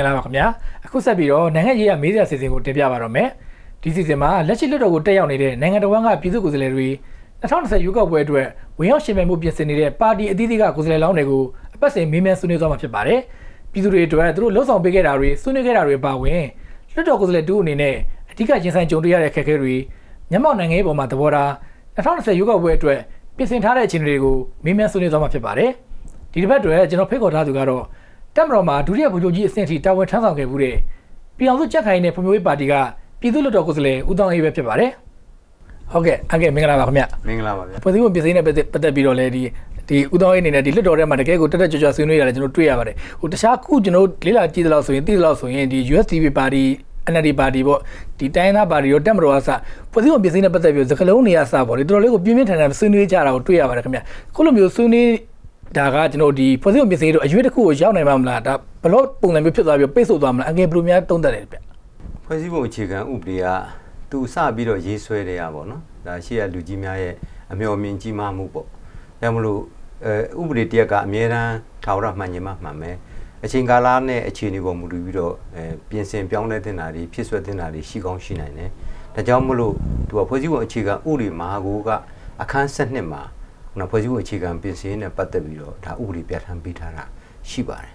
င်္ဂလာပါခင်ဗျာအခုဆက်ပြီးတော့နိုင်ငံရေးရမေးစရာစီစဉ်ကိုတင်ပြပါတော့မယ်ဒီစီစဉ်မှာလက်ရှိလွှတ်တော်ကိုတက်ရောက်နေတဲ့နိုင်ငံတော်ကပြည်သူ့ကိုယ်စားလှယ်တွေ2020ရွေးကောက်ပွဲအတွက်ဝင်ရောက်ရှင်ပြိုင်မှုပြင်ဆင်နေတဲ့ပါတီအသီးသီးကကိုယ်စားလှယ်လောင်းတွေကိုအပတ်စဉ်မေးမြန်းဆွေးနွေးသွားမှာဖြစ်ပါတယ်ပြည်သူတွေအတွက်သူတို့လှုပ်ဆောင်ပေးခဲ့တာတွေဆွေးနွေးခဲ့တာတွေပါဝင်လွှတ်တော်ကိုယ်စားလှယ်တူအနေနဲ့အဓိကရင်ဆိုင်ကြုံတွေ့ရတဲ့အခက်အခဲတွေမြန်မာနိုင်ငံရေးပေါ်မှာသဘောထား2020ရွေးကောက်ပွဲအတွက်ပြင်ဆင်ထားတဲ့အခြေအနေတွေကိုမေးမြန်းဆွေးနွေးသွားမှာဖြစ်ပါတယ်ဒီတစ်ပတ်အတွက်ကျွန်တော်ဖိတ်ခေါ်ထားသူကတော့တက်မတော်မှာဒုတိယဗိုလ်ချုပ်ကြီးအဆင့်ထိတာဝန်ထမ်းဆောင်ခဲ့မှုတဲ့ပြည်အောင်စုကြက်ခိုင်နဲ့ဖွံ့ဖြိုးရေးပါတီကပြည်သူ့လွှတ်တော်ကိုယ်စားလှယ်ဦးတောင်အေးပဲဖြစ်ပါတယ်။ဟုတ်ကဲ့အကဲမင်္ဂလာပါခင်ဗျ။မင်္ဂလာပါဗျာ။ဖွဲ့စည်းပုံပြင်ဆင်နဲ့ပတ်သက်ပြီးတော့လည်းဒီဒီဦးတောင်အေးအနေနဲ့ဒီလွှတ်တော်ထဲမှာတကယ်ကိုတက်တက်ကြွကြွဆွေးနွေးရတယ်ကျွန်တော်တွေ့ရပါတယ်။ဟိုတခြားခုကျွန်တော်လေ့လာကြည့်သလောက်ဆိုရင်သိသလောက်ဆိုရင်ဒီ USDP ပါတီ NLD ပါတီပေါ့ဒီတိုင်းသားပါတီရောတက်မတော်အစဖွဲ့စည်းပုံပြင်ဆင်နဲ့ပတ်သက်ပြီးသကလုံးနေရစပေါ့လေတော်တော်လေးကိုပြင်းပြင်းထန်ထန်ဆွေးနွေးကြတာကိုတွေ့ရပါတယ်ခင်ဗျ။ခုလိုမျိုးဆွေးနွေးဒါကကျွန်တော်ဒီဖွဲ့စည်းပုံပြင်ဆင်ရေးတို့အရွေးတစ်ခုကိုရောက်နိုင်မှာမလားဒါဘလို့ပုံစံမျိုးဖြစ်သွားပြီးပိတ်ဆို့သွားမလားအငယ်ဘလို့များတုံးတက်တယ်ဗျဖွဲ့စည်းပုံအခြေခံဥပဒေကသူစပြီးတော့ရေးဆွဲတယ်ရပါတော့ဒါရှေ့ကလူကြီးများရဲ့အမျှော်မြင်ကြီးမားမှုပေါ့ဒါမလို့အဲဥပဒေတရက်ကအမြဲတမ်းထာဝရမှန်ရင်မှမှန်မယ်အချိန်ကာလနဲ့အခြေအနေပေါ်မူတည်ပြီးတော့အဲပြင်ဆင်ပြောင်းလဲတင်တာတွေဖြစ်ဆွဲတင်တာတွေရှိကောင်းရှိနိုင်တယ်ဒါကြောင့်မလို့သူကဖွဲ့စည်းပုံအခြေခံဥပဒေမှာကိုကအခန်း7နှစ်မှာနော်ဖွဲ့စည်းပုံအခြေခံပြင်ဆင်နဲ့ပတ်သက်ပြီးတော့ဒါဥပဒေပြဋ္ဌာန်းပေးထားတာရှိပါတယ်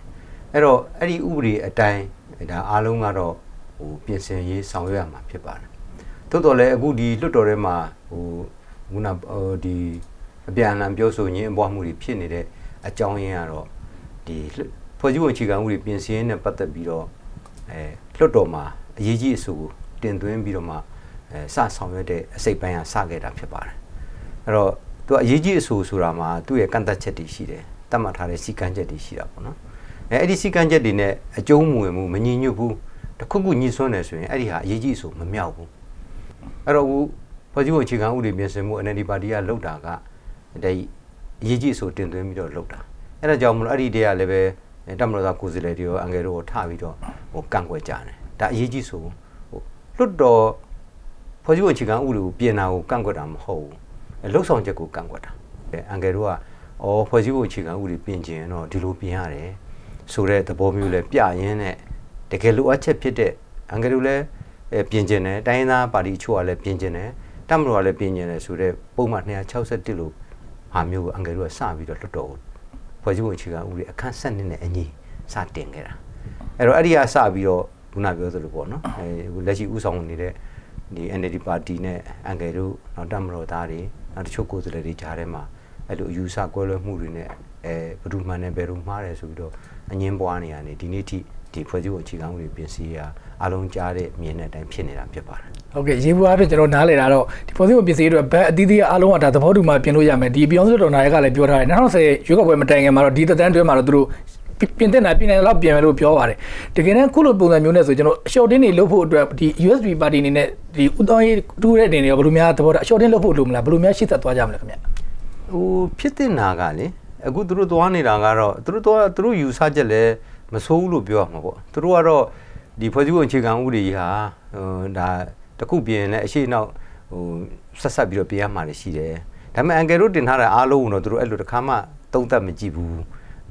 အဲ့တော့အဲ့ဒီဥပဒေအတိုင်းဒါအားလုံးကတော့ဟိုပြင်ဆင်ရေးဆောင်ရွက်ရမှာဖြစ်ပါတယ်သို့တော်လည်းအခုဒီလွတ်တော်ထဲမှာဟိုခုနဒီအပြန်အလှန်ပြောဆိုရင်းအပွားမှုတွေဖြစ်နေတဲ့အကြောင်းရင်းကတော့ဒီဖွဲ့စည်းပုံအခြေခံဥပဒေပြင်ဆင်ရေးနဲ့ပတ်သက်ပြီးတော့အဲလွတ်တော်မှာအရေးကြီးအဆိုကိုတင်သွင်းပြီးတော့မှအဲစဆောင်ရွက်တဲ့အစိပ်ပိုင်းကစခဲ့တာဖြစ်ပါတယ်အဲ့တော့သူကအရေးကြီးအဆိုဆိုတာမှာသူ့ရဲ့ကန့်သတ်ချက်တွေရှိတယ်တတ်မှတ်ထားတဲ့စီကံချက်တွေရှိတာပေါ့နော်အဲအဲ့ဒီစီကံချက်တွေနဲ့အကျုံးမဝင်ဘူးမညီညွတ်ဘူးတခုခုညှိစွန်းနေဆိုရင်အဲ့ဒီဟာအရေးကြီးအဆိုမမြောက်ဘူးအဲ့တော့ဦးဖွဲ့စည်းပုံအခြေခံဥပဒေပြင်ဆင်မှု NLD ပါတီကလှုပ်တာကဒီအရေးကြီးအဆိုတင်သွင်းပြီးတော့လှုပ်တာအဲ့ဒါကြောင့်မလို့အဲ့ဒီတည်းကလည်းပဲတမလို့သာကိုယ်စီလေတွေရောအငယ်တို့ကိုထပြီးတော့ဟိုကန့်ကွက်ကြတယ်ဒါအရေးကြီးဆိုဟိုလွတ်တော်ဖွဲ့စည်းပုံအခြေခံဥပဒေကိုပြင်တာကိုကန့်ကွက်တာမဟုတ်ဘူးလှုပ်ဆောင်ချက်ကိုကန့်ကွက်တာအန်ကယ်တို့ကအော်ဖွဲ့စည်းပုံအခြေခံဥပဒေပြင်ကျင်တော့ဒီလိုပြင်ရတယ်ဆိုတဲ့သဘောမျိုးလဲပြရင်းနဲ့တကယ်လိုအပ်ချက်ဖြစ်တဲ့အန်ကယ်တို့လည်းပြင်ကျင်တယ်တိုင်းရင်းသားပါတီအချို့ကလည်းပြင်ကျင်တယ်တမတော်ကလည်းပြင်ကျင်တယ်ဆိုတဲ့ပုံမှန်261လို့ဟာမျိုးကိုအန်ကယ်တို့ကစပြီးတော့လွတ်တော်ဖွဲ့စည်းပုံအခြေခံဥပဒေအခန်းဆက်နှစ်နဲ့အညီစတင်ခဲ့တာအဲ့တော့အဲ့ဒီကစပြီးတော့ခုနပြောသလိုပေါ့နော်အဲလက်ရှိဥဆောင်နေတဲ့ဒီ NLD ပါတီနဲ့အန်ကယ်တို့တော့တမတော်သားတွေနောက်တချို့ကိုယ်စားလှယ်တွေကြားထဲမှာအဲ့လိုအယူဆကွဲလွဲမှုတွေနဲ့အဲဘယ်သူမှန်တယ်ဘယ်သူမှားတယ်ဆိုပြီးတော့အငင်းပွားနေရနေဒီနေ့ထိဒီဖွဲ့စည်းပုံအခြေခံဥပဒေပြင်ဆင်ရာအလုံးကြားတဲ့မြင်တဲ့အတိုင်းဖြစ်နေတာဖြစ်ပါတယ်။ဟုတ်ကဲ့ရေဘူးအဖြစ်ကျွန်တော်နားလည်တာတော့ဒီဖွဲ့စည်းပုံပြင်ဆင်ရေးအတွက်ဘက်အသီးသီးအလုံးကဒါသဘောတူမှပြင်လို့ရမယ်။ဒီပြောင်းစုတော်နာရကလည်းပြောထားတယ်2010ရွေးကောက်ပွဲမတိုင်ခင်မှာတော့ဒီသက်တမ်းတွဲမှာတော့သူတို့ပြင်သင့်တာပြင်တယ်လောက်ပြင်မယ်လို့ပြောပါတယ်တကယ်တမ်းခုလိုပုံစံမျိုးနဲ့ဆိုကျွန်တော်အရှော့တင်းတွေလုပ်ဖို့အတွက်ဒီ USB ပါတီအနေနဲ့ဒီဥတော်ရေးတူးတဲ့တင်တွေရောဘယ်လိုများသဘောထားအရှော့တင်းလုပ်ဖို့လိုမလားဘယ်လိုများရှေ့ဆက်သွားကြမလဲခင်ဗျဟိုဖြစ်တင်တာကလေအခုသူတို့သွားနေတာကတော့သူတို့သွားသူတို့ယူဆချက်လဲမဆိုးဘူးလို့ပြောရမှာပေါ့သူတို့ကတော့ဒီဖွဲ့စည်းပုံအခြေခံဥပဒေကြီးဟာဟိုဒါတခုပြင်လဲအရှိနောက်ဟိုဆက်ဆက်ပြီးတော့ပြင်ရမှာလည်းရှိတယ်ဒါပေမဲ့အန်ကယ်တို့တင်ထားတဲ့အားလုံးကိုတော့သူတို့အဲ့လိုတစ်ခါမှသုံးသပ်မကြည့်ဘူး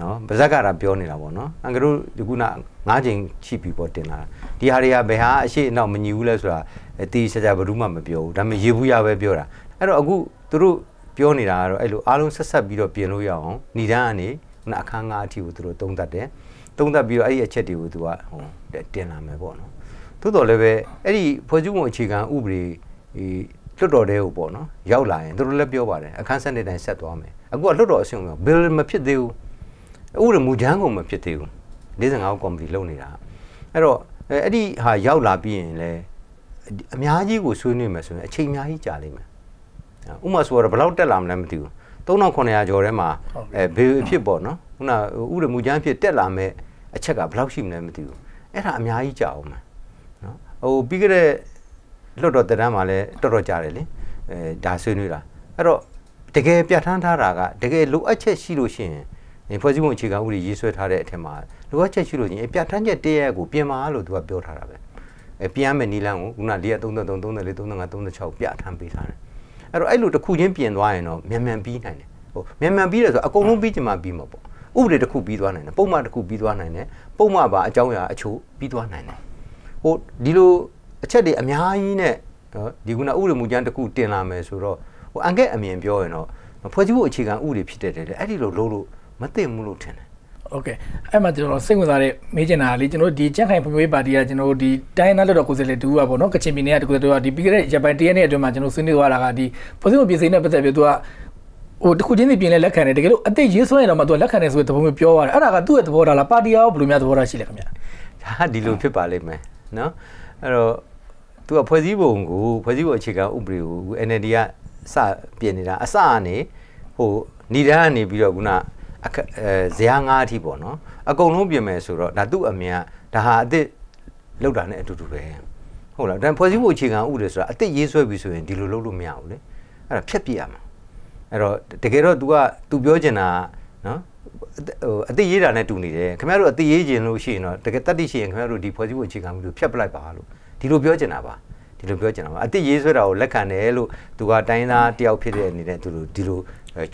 နော်ပါဇက်ကတာပြောနေတာပေါ့နော်အင်္ဂရုဒီခုနငါးချိန်ချိပြီးပေါ့တင်လာဒီဟာတွေကဘယ်ဟာအရှိအနောက်မညီဘူးလဲဆိုတာအတီးချာချာဘယ်သူမှမပြောဘူးဒါပေမဲ့ရေဘူးရပဲပြောတာအဲ့တော့အခုသူတို့ပြောနေတာကတော့အဲ့လိုအားလုံးဆက်ဆက်ပြီးတော့ပြင်လို့ရအောင်ဏ္ဍန်ကနေခုနအခန်းငါးအထိကိုသူတို့သုံးသပ်တယ်သုံးသပ်ပြီးတော့အဲ့ဒီအချက်တွေကိုသူကဟိုတင်လာမယ်ပေါ့နော်သို့တော်လည်းပဲအဲ့ဒီဖွဲ့စည်းပုံအခြေခံဥပဒေဒီလွတ်တော်တဲကိုပေါ့နော်ရောက်လာရင်သူတို့လည်းပြောပါတယ်အခန်းဆက်နေတိုင်းဆက်သွားမယ်အခုကလွတ်တော်အဆင့်မှာ bill မဖြစ်သေးဘူးအခုတော့မူတန်းကုန်မဖြစ်သေးဘူး55ကော်မတီလုပ်နေတာအဲ့တော့အဲ့ဒီဟာရောက်လာပြီးရင်လည်းအများကြီးကိုဆွေးနွေးမယ်ဆိုရင်အချိန်အများကြီးကြာလိမ့်မယ်ဥမာဆိုတော့ဘယ်လောက်တက်လာမလဲမသိဘူး3900ကျော်ထဲမှာအဲဘေးအဖြစ်ပေါ့နော်ခုနဥရမူချမ်းဖြစ်တက်လာမဲ့အချက်ကဘယ်လောက်ရှိမလဲမသိဘူးအဲ့ဒါအများကြီးကြာအောင်မယ်နော်ဟိုပြီးခဲ့တဲ့လွတ်တော်တရမ်းမှာလည်းတော်တော်ကြာတယ်လေအဲဒါဆွေးနွေးတာအဲ့တော့တကယ်ပြဋ္ဌာန်းထားတာကတကယ်လိုအပ်ချက်ရှိလို့ရှိရင်ဖွဲ့စည်းပုံအခြေခံဥပဒေရေးဆွဲထားတဲ့အထက်မှာလိုအပ်ချက်ရှိလို့ချင်းပြဋ္ဌာန်းချက်တရက်ကိုပြင်ပါလို့သူကပြောထားတာပဲအဲပြင်ရမယ့်နည်းလမ်းကိုခုန433 34 35 36ပြဋ္ဌာန်းပေးထားတယ်အဲ့တော့အဲ့လိုတစ်ခုချင်းပြင်သွားရင်တော့မြန်မြန်ပြီးနိုင်တယ်ဟိုမြန်မြန်ပြီးတယ်ဆိုအကုန်လုံးပြီးချင်မှပြီးမှာပေါ့ဥပဒေတစ်ခုပြီးသွားနိုင်တယ်ပုံမှန်တစ်ခုပြီးသွားနိုင်တယ်ပုံမှန်ပါအကြောင်းအရာအချို့ပြီးသွားနိုင်တယ်ဟိုဒီလိုအချက်တွေအများကြီးနဲ့ဒီခုနဥပဒေမူကြမ်းတစ်ခုတင်လာမယ်ဆိုတော့ဟိုအန်ကက်အမြင်ပြောရင်တော့ဖွဲ့စည်းဖို့အခြေခံဥပဒေဖြစ်တဲ့တည်းအဲ့ဒီလိုလို့လို့မသိဘူးလို့ထင်တယ်โอเคအဲ့မှာကျွန်တော်စိတ်ဝင်စားတဲ့မေးချင်တာလေကျွန်တော်ဒီကြက်ခိုင်ဖွံ့ဖြိုးရေးပါတီကကျွန်တော်ဒီတိုင်းနာလွတ်တော်ကိုယ်စားလှယ်တူပါဗောနော်ကချင်ပြည်နယ်ကတကူတူကဒီပြီးခဲ့တဲ့ဂျပန်တရက်နေ့အတွင်းမှာကျွန်တော်ဆွေးနွေးသွားတာကဒီဖွဲ့စည်းပုံပြည်စိမ်းနဲ့ပတ်သက်ပြီးသူကဟိုတခုချင်းစီပြင်လဲလက်ခံတယ်တကယ်လို့အစ်စ်ရေးဆွဲရင်တော့မှသူကလက်ခံတယ်ဆိုတဲ့သဘောမျိုးပြောရတယ်အဲ့ဒါကသူ့ရဲ့သဘောထားလားပါတီရောဘယ်လိုများသဘောထားရှိလဲခင်ဗျဒါကဒီလိုဖြစ်ပါလိမ့်မယ်နော်အဲ့တော့သူကဖွဲ့စည်းပုံကိုဖွဲ့စည်းပုံအခြေခံဥပဒေကို NLD ကစပြင်နေတာအစကနေဟိုဏ္ဍာန်ကနေပြီးတော့ခုနကအခအဲဇရာ၅အထိပေါ့နော်အကုန်လုံးပြင်မယ်ဆိုတော့ဒါသူ့အမြင်ကဒါဟာအစ်စ်လောက်တာနဲ့အတူတူပဲဟုတ်လားဒါဖွဲ့စည်းမှုအခြေခံဥပဒေဆိုတာအစ်စ်ရေးဆွဲပြီဆိုရင်ဒီလိုလုပ်လို့မရဘူးလေအဲ့ဒါဖြတ်ပြရမှာအဲ့တော့တကယ်တော့ तू က तू ပြောချင်တာနော်ဟိုအတိရေးတာနဲ့တူနေတယ်ခင်ဗျားတို့အတိရေးကျင်လို့ရှိရင်တော့တကယ်တတ်သိရှိရင်ခင်ဗျားတို့ဒီဖွဲ့စည်းပုံအခြေခံမှုလို့ဖျက်ပလိုက်ပါလို့ဒီလိုပြောချင်တာပါဒီလိုပြောချင်တာပါအတိရေးဆိုတာကိုလက်ခံတယ်လို့သူကတိုင်းသားတယောက်ဖြစ်တဲ့အနေနဲ့သူတို့ဒီလို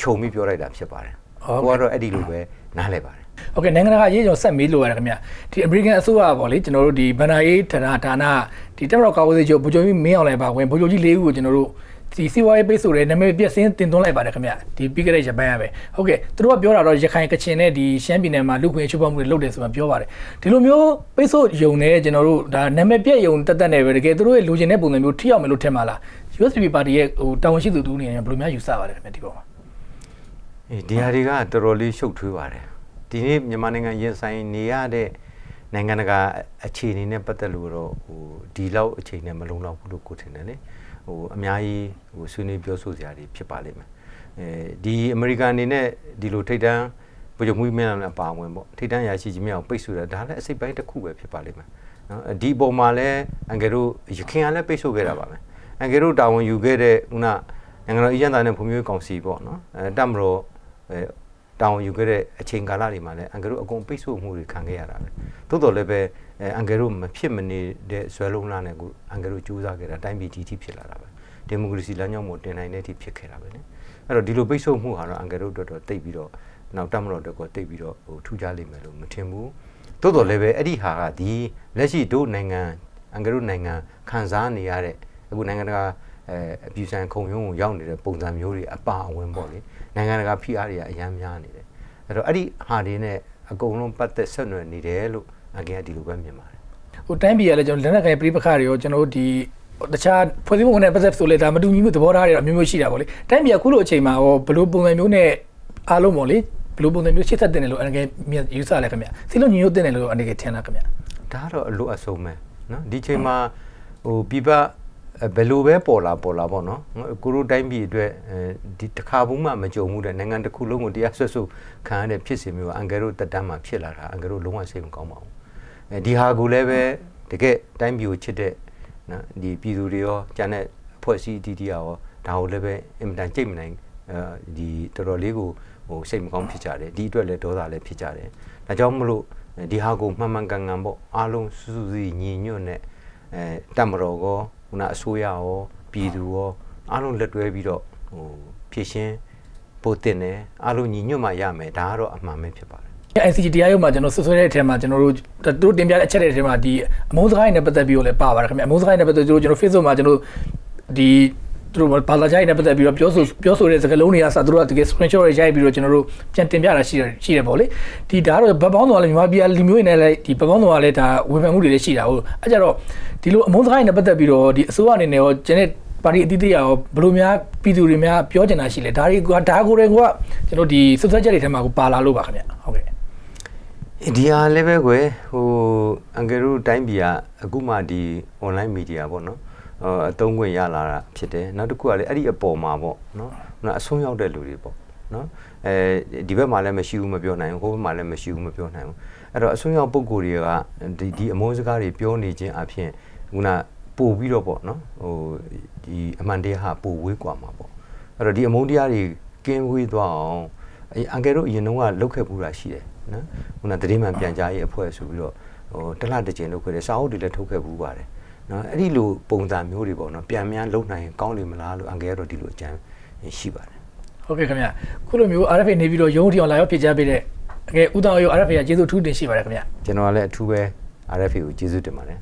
ခြုံပြီးပြောလိုက်တာဖြစ်ပါတယ်ဟိုကတော့အဲ့ဒီလိုပဲနားလည်ပါတယ်โอเคနိုင်ငံတကာအရေးကြောင့်ဆက်မေးလိုရတယ်ခင်ဗျဒီ American အစိုးရပေါ့လေကျွန်တော်တို့ဒီဘဏ္ဍာရေးဌာနဌာနဒီတက်မတော်ကာဝေးရေးချုပ်ဗိုလ်ချုပ်ကြီးမင်းအောင်လှိုင်ပါဝင်ဗိုလ်ချုပ်ကြီးလေးဦးကိုကျွန်တော်တို့ဒီစီဝါရေးပိတ်ဆိုတဲ့နာမည်ပြည့်စင်းတင်သွင်းလိုက်ပါတယ်ခင်ဗျဒီပြီးခဲ့တဲ့ဂျပန်ရပဲဟုတ်ကဲ့သူတို့ကပြောတာတော့ရခိုင်ကချင်နဲ့ဒီရှမ်းပြည်နယ်မှာလူခွေချုပ်ပေါင်းမှုတွေလုပ်တယ်ဆိုတာပြောပါတယ်ဒီလိုမျိုးပိတ်ဆိုယုံနေကျွန်တော်တို့ဒါနာမည်ပြည့်ယုံတက်တက်နေပဲတကယ်သူတို့ရဲ့လိုချင်တဲ့ပုံစံမျိုးထိရောက်မယ်လို့ထင်ပါလား USB ပါတီရဲ့ဟိုတာဝန်ရှိသူတူအနေနဲ့ဘယ်လိုများယူဆပါလဲခင်ဗျဒီပေါ်မှာအေးဒီဟာတွေကတော်တော်လေးရှုပ်ထွေးပါတယ်ဒီနေ့မြန်မာနိုင်ငံရင်ဆိုင်နေရတဲ့နိုင်ငံတကာအခြေအနေနဲ့ပတ်သက်လို့တော့ဟိုဒီလောက်အခြေအနေမလုံလောက်ဘူးလို့ကိုထင်တယ်လေဟိုအများကြီးဟိုဆွေးနွေးပြောဆိုစရာတွေဖြစ်ပါလိမ့်မယ်အဲဒီအမေရိကန်အနေနဲ့ဒီလိုထိတ်တန်းပြည်မှုမြန်လည်းပါဝင်ပေါ့ထိတ်တန်းရရှိခြင်းမြောက်ပိတ်ဆို့တာဒါလည်းအစိပ်ပိုင်းတစ်ခုပဲဖြစ်ပါလိမ့်မယ်နော်ဒီပုံမှာလည်းအန်ကယ်တို့ရခင်ကလည်းပိတ်ဆို့ခဲ့တာပါပဲအန်ကယ်တို့တာဝန်ယူခဲ့တဲ့ခုနနိုင်ငံတော်အေဂျင်တာနဲ့ဖွံ့ဖြိုးရေးကောင်စီပေါ့နော်အဲတမတော်တောင်းယူခဲ့တဲ့အချိန်ကာလတွေမှာလည်းအန်ကယ်တို့အကုန်ပိတ်ဆို့မှုတွေခံခဲ့ရတာပဲသို့တော်လည်းပဲအန်ကယ်တို့မဖြစ်မနေတဲ့ဇွဲလုံးလားနဲ့ကိုအန်ကယ်တို့စူးစမ်းခဲ့တာအတိုင်းပြည်ကြီးထိဖြစ်လာတာပဲဒီမိုကရေစီလမ်းကြောင်းပေါ်တင်နိုင်တဲ့အထိဖြစ်ခဲ့တာပဲလေအဲ့တော့ဒီလိုပိတ်ဆို့မှုဟာတော့အန်ကယ်တို့အတွက်တော့တိတ်ပြီးတော့နောက်တက်မတော်တော့ကိုတိတ်ပြီးတော့ဟိုထူးခြားလိမ့်မယ်လို့မထင်ဘူးသို့တော်လည်းပဲအဲ့ဒီဟာကဒီလက်ရှိတို့နိုင်ငံအန်ကယ်တို့နိုင်ငံခံစားနေရတဲ့အခုနိုင်ငံတကာအဲအပြူဆိုင်ခုံရုံးကိုရောက်နေတဲ့ပုံစံမျိုးတွေအပါအဝင်ပေါ့လေနိုင်ငံတကာဖိအားတွေကအများများနေတယ်အဲ့တော့အဲ့ဒီဟာတွေနဲ့အကုန်လုံးပတ်သက်ဆက်နွယ်နေတယ်လို့အကင်ကဒီလိုပဲမြင်ပါတယ်ဟိုတိုင်းပြည်ကလည်းကျွန်တော်လက်နက်ကိုင်ပြိပခါတွေရောကျွန်တော်ဒီတခြားဖွဲ့စည်းပုံနဲ့ပတ်သက်ဆိုလေဒါမတူညီမှုသဘောထားတွေတော့အမျိုးမျိုးရှိတာပေါ့လေတိုင်းပြည်ကခုလိုအချိန်မှာဟောဘလို့ပုံစံမျိုးနဲ့အားလုံးပေါ့လေဘလို့ပုံစံမျိုးရှေ့ဆက်တင်တယ်လို့အကင်ယူဆလဲခင်ဗျစီလုံးညီညွတ်တင်တယ်လို့အကင်ထင်တာခင်ဗျဒါကတော့အလိုအဆုံပဲနော်ဒီချိန်မှာဟိုပြိပဘယ်လိုပဲပေါ်လာပေါ်လာပေါ့နော်ကိုရိုးတိုင်းပြည်အတွက်ဒီတစ်ခါဘူးမှမကြုံမှုတဲ့နိုင်ငံတစ်ခုလုံးကိုတရားဆွဆွခံရတဲ့ဖြစ်စဉ်မျိုးကအန်ကယ်ရိုတက်တမ်းမှာဖြစ်လာတာအန်ကယ်ရိုလုံးဝစိတ်မကောင်းပါဘူးအဲဒီဟာကိုလည်းပဲတကယ်တိုင်းပြည်ကိုချစ်တဲ့နော်ဒီပြည်သူတွေရောကျန်တဲ့အဖွဲ့အစည်းတီးတီးရောဒါကိုလည်းပဲအင်မတန်ကြိတ်မနိုင်ဒီတော်တော်လေးကိုဟိုစိတ်မကောင်းဖြစ်ကြတယ်ဒီအတွက်လည်းဒေါသလည်းဖြစ်ကြတယ်ဒါကြောင့်မလို့ဒီဟာကိုမှန်မှန်ကန်ကန်ပေါ့အားလုံးစုစုစည်းညီညွတ်နဲ့အဲတတ်မတော်ကောခုနအစိုးရရောပြည်သူရောအားလုံးလက်တွဲပြီးတော့ဟိုဖြည့်ရှင်းပို့တင်တယ်အားလုံးညီညွတ်မှရမယ်ဒါကတော့အမှန်ပဲဖြစ်ပါတယ် NCG တရားရုံးမှာကျွန်တော်ဆွဆွဲတဲ့အထက်မှာကျွန်တော်တို့တို့တင်ပြတဲ့အချက်တွေအထက်မှာဒီအမုန်းစကားတွေနဲ့ပတ်သက်ပြီးတော့လည်းပါပါတယ်ခင်ဗျအမုန်းစကားတွေနဲ့ပတ်သက်ပြီးတော့ကျွန်တော် Facebook မှာကျွန်တော်ဒီသူတို့ဘာသာကြိုက်နဲ့ပတ်သက်ပြီးတော့ပြောဆိုပြောဆိုတဲ့စကားလုံးတွေကစသူတို့ကတကယ် screenshot တွေရိုက်ပြီးတော့ကျွန်တော်တို့ပြန်တင်ပြတာရှိတယ်ရှိတယ်ပေါ့လေဒီဒါတော့ဗတ်ပေါင်းတော်ကလည်းမြန်မာပြည်လူမျိုးတွေနဲ့လည်းဒီဗတ်ပေါင်းတော်ကလည်းဒါဝေဖန်မှုတွေလည်းရှိတာဟုတ်အဲကြတော့ဒီလိုအမုန်းစကားတွေနဲ့ပတ်သက်ပြီးတော့ဒီအစိုးရအနေနဲ့ရောကျွန်တော်ပါတီအသီးသီးရောဘလို့များပြည်သူတွေများ ပြောချင်တာရှိလဲဒါတွေကဒါကိုယ်တွေကကျွန်တော်ဒီစစ်ဆက်ချက်တွေထဲမှာကိုပါလာလို့ပါခင်ဗျဟုတ်ကဲ့ဒီဟာလည်းပဲကွယ်ဟိုအင်္ဂရုတိုင်းပြည်ကအခုမှဒီ online media ပေါ့နော်အသုံးခွင့်ရလာတာဖြစ်တယ်နောက်တစ်ခုကလည်းအဲ့ဒီအပေါ်မှာပေါ့နော်အဆုံးရောက်တဲ့လူတွေပေါ့နော်အဲဒီဘက်မှာလည်းမရှိဘူးမပြောနိုင်ဘူးဟိုဘက်မှာလည်းမရှိဘူးမပြောနိုင်ဘူးအဲ့တော့အစွန်းရောက်ပုံကိုယ်တွေကဒီဒီအမုန်းစကားတွေပြောနေခြင်းအပြင်ခုနပို့ပြီးတော့ပေါ့နော်ဟိုဒီအမှန်တရားဟာပို့ဝေးกว่าမှာပေါ့အဲ့တော့ဒီအမုန်းတရားတွေကင်းဝေးသွားအောင်အန်ကယ်တို့အရင်တုန်းကလောက်ခဲ့ပူတာရှိတယ်နော်ခုနတတိမှန်ပြန်ကြားရေးအဖွဲ့ဆိုပြီးတော့ဟိုတစ်လတစ်ကြိမ်လောက်ခဲ့တယ်စာအုပ်တွေလည်းထုတ်ခဲ့ပူပါတယ်နော်အဲ့ဒီလိုပုံစံမျိုးတွေပေါ့နော်ပြန်မြန်လုံနိုင်ကောင်းလိမ့်မလားလို့အန်ကယ်ကတော့ဒီလိုအကြံရှိပါတယ်ဟုတ်ကဲ့ခင်ဗျာခုလိုမျိုး RFA နေပြီးတော့ရုံးထီအောင်လာရောက်ဖြစ်ကြပေးတဲ့တကယ်ဦးတောင်ရော RFA ကကျေးဇူးအထူးတင်ရှိပါတယ်ခင်ဗျာကျွန်တော်ကလည်းအထူးပဲ RFA ကိုကျေးဇူးတင်ပါတယ်